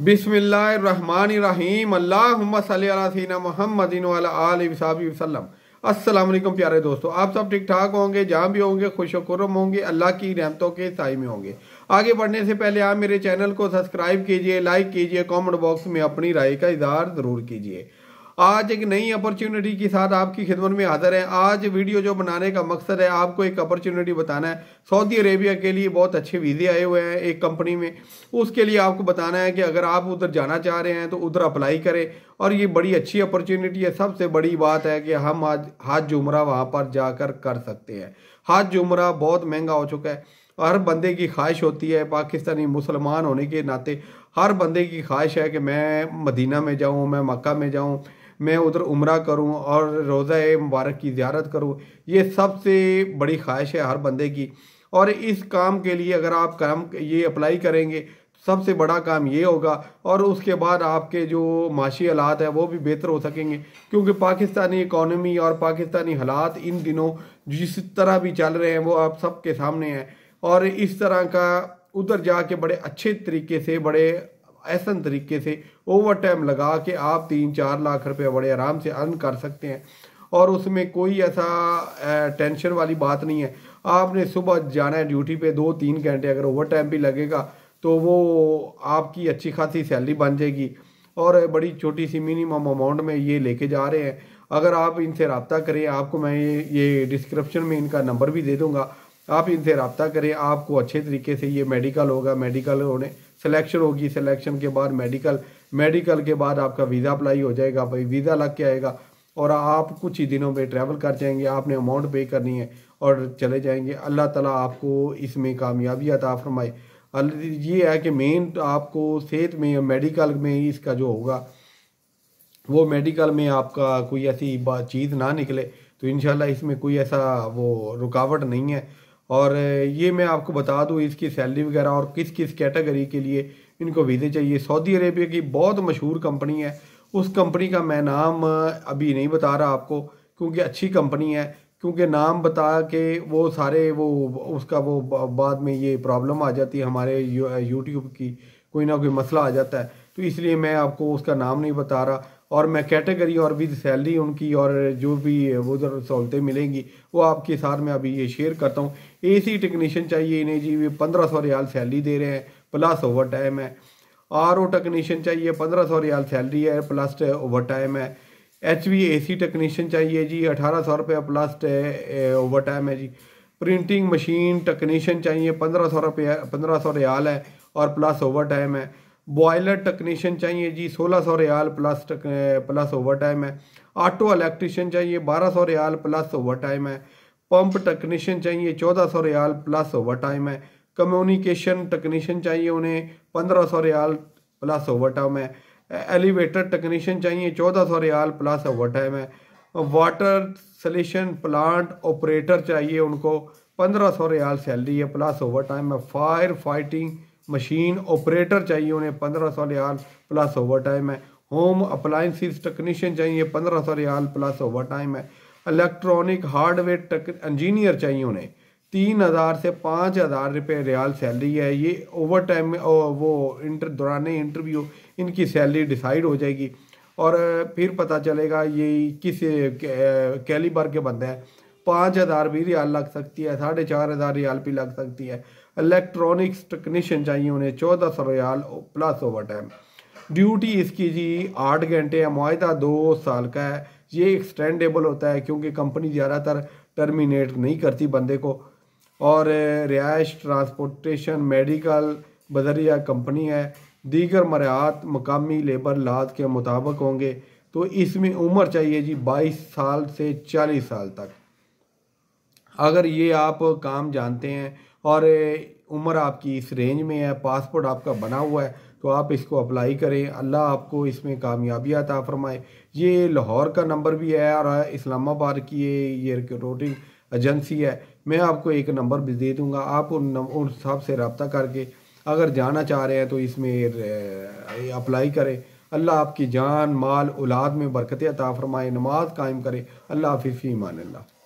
बिसमीम वसलम प्यारे दोस्तों आप सब ठीक ठाक होंगे जहाँ भी होंगे खुश वक्रम होंगे अल्लाह की रहमतों के साई में होंगे आगे बढ़ने से पहले आप मेरे चैनल को सब्सक्राइब कीजिए लाइक कीजिए कमेंट बॉक्स में अपनी राय का इजहार ज़रूर कीजिए आज एक नई अपॉर्चुनिटी के साथ आपकी खिदमत में हाजिर है आज वीडियो जो बनाने का मकसद है आपको एक अपॉर्चुनिटी बताना है सऊदी अरेबिया के लिए बहुत अच्छे वीज़े आए हुए हैं एक कंपनी में उसके लिए आपको बताना है कि अगर आप उधर जाना चाह रहे हैं तो उधर अप्लाई करें और ये बड़ी अच्छी अपॉर्चुनिटी है सबसे बड़ी बात है कि हम आज हाथ जुमरा वहाँ पर जाकर कर सकते हैं हाथ जुमरा बहुत महंगा हो चुका है हर बंदे की ख्वाहिश होती है पाकिस्तानी मुसलमान होने के नाते हर बंदे की ख्वाहिश है कि मैं मदीना में जाऊँ मैं मक्का में जाऊँ मैं उधर उम्र करूँ और रोज़ा मुबारक की ज्यारत करूँ ये सबसे बड़ी ख्वाहिश है हर बंदे की और इस काम के लिए अगर आप काम ये अप्लाई करेंगे सबसे बड़ा काम ये होगा और उसके बाद आपके जो माशी हालात हैं वो भी बेहतर हो सकेंगे क्योंकि पाकिस्तानी इकानमी और पाकिस्तानी हालात इन दिनों जिस तरह भी चल रहे हैं वो आप सबके सामने हैं और इस तरह का उधर जाके बड़े अच्छे तरीके से बड़े ऐसा तरीके से ओवर टाइम लगा के आप तीन चार लाख रुपए बड़े आराम से अर्न कर सकते हैं और उसमें कोई ऐसा टेंशन वाली बात नहीं है आपने सुबह जाना है ड्यूटी पे दो तीन घंटे अगर ओवर टाइम भी लगेगा तो वो आपकी अच्छी खासी सैलरी बन जाएगी और बड़ी छोटी सी मिनिमम अमाउंट में ये लेके जा रहे हैं अगर आप इनसे रबता करें आपको मैं ये डिस्क्रिप्शन में इनका नंबर भी दे दूँगा आप इनसे रबता करें आपको अच्छे तरीके से ये मेडिकल होगा मेडिकल होने सिलेक्शन होगी सिलेक्शन के बाद मेडिकल मेडिकल के बाद आपका वीज़ा अप्लाई हो जाएगा भाई वीज़ा लग के आएगा और आप कुछ ही दिनों में ट्रैवल कर जाएंगे आपने अमाउंट पे करनी है और चले जाएंगे अल्लाह ताला आपको इसमें कामयाबी अता फरमाए ये है कि मेन आपको सेहत में मेडिकल में इसका जो होगा वो मेडिकल में आपका कोई ऐसी चीज़ ना निकले तो इन इसमें कोई ऐसा वो रुकावट नहीं है और ये मैं आपको बता दूँ इसकी सैलरी वगैरह और किस किस कैटेगरी के लिए इनको वीज़े चाहिए सऊदी अरेबिया की बहुत मशहूर कंपनी है उस कंपनी का मैं नाम अभी नहीं बता रहा आपको क्योंकि अच्छी कंपनी है क्योंकि नाम बता के वो सारे वो उसका वो बाद में ये प्रॉब्लम आ जाती है हमारे यूट्यूब की कोई ना कोई मसला आ जाता है तो इसलिए मैं आपको उसका नाम नहीं बता रहा और मैं कैटेगरी और विद सैलरी उनकी और जो भी वो सहूलतें मिलेंगी वो आपके साथ में अभी ये शेयर करता हूँ ए सी टेक्नीशियन चाहिए इन्हें जी वे पंद्रह सौ रियाल सैलरी दे रहे हैं प्लस ओवर टाइम है आर ओ टेक्नीशियन चाहिए पंद्रह सौ रियाल सैलरी है प्लस ओवर टाइम है H V A C technician चाहिए जी अठारह सौ रुपये प्लस ओवर टाइम है जी प्रिंटिंग मशीन टेक्नीशियन चाहिए पंद्रह सौ रुपये पंद्रह सौ रियाल है और प्लस ओवर टाइम है बॉयलर टेक्नीशियन चाहिए जी सोलह सौ रियाल प्लस तक, प्लस ओवर टाइम है ऑटो इलेक्ट्रिशियन चाहिए बारह सौ रियाल प्लस ओवर टाइम है पंप टेक्नीशियन चाहिए चौदह सौ रियाल प्लस ओवर टाइम है कम्युनिकेशन टेक्नीशियन चाहिए उन्हें पंद्रह सौ रियाल प्लस ओवर टाइम है एलिवेटर टेक्नीशियन चाहिए चौदह सौ रियाल प्लस ओवर टाइम है वाटर सलेशन प्लांट ऑपरेटर चाहिए उनको पंद्रह सौ रियाल सैलरी है प्लस ओवर टाइम है फायर फाइटिंग मशीन ऑपरेटर चाहिए उन्हें पंद्रह सौ रियाल प्लस ओवर टाइम है होम अप्लाइंसिस टेक्नीशियन चाहिए पंद्रह सौ रियाल प्लस ओवर टाइम है इलेक्ट्रॉनिक हार्डवेयर इंजीनियर चाहिए उन्हें तीन हज़ार से पाँच हज़ार रुपये रियाल सैलरी है ये ओवर टाइम वो इंटर दौरान इंटरव्यू इनकी सैलरी डिसाइड हो जाएगी और फिर पता चलेगा ये किस कैलिबर के बंदे हैं पाँच हज़ार भी रियाल लग सकती है साढ़े चार हज़ार रियाल भी लग सकती है इलेक्ट्रॉनिक्स टेक्नीशियन चाहिए उन्हें चौदह सौ रियाल प्लस ओवर टाइम ड्यूटी इसकी जी आठ घंटे है माहा दो साल का है ये एक्सटेंडेबल होता है क्योंकि कंपनी ज़्यादातर टर्मिनेट नहीं करती बंदे को और रिहाइश ट्रांसपोर्टेशन मेडिकल बजरिया कंपनी है दीगर मराहत मकामी लेबर लाज के मुताबिक होंगे तो इसमें उम्र चाहिए जी 22 साल से 40 साल तक अगर ये आप काम जानते हैं और उम्र आपकी इस रेंज में है पासपोर्ट आपका बना हुआ है तो आप इसको अप्लाई करें अल्लाह आपको इसमें कामयाबी अता फरमाए ये लाहौर का नंबर भी है और इस्लामाबाद की ये रिक्रूटिंग एजेंसी है मैं आपको एक नंबर भी दे दूँगा आप उन उन हिसाब से रबता करके अगर जाना चाह रहे हैं तो इसमें अप्लाई करें अल्लाह आपकी जान माल औलाद में बरकत अता फरमाए नमाज कायम करे अल्लाह हाफिफ़ी मान अल्लाह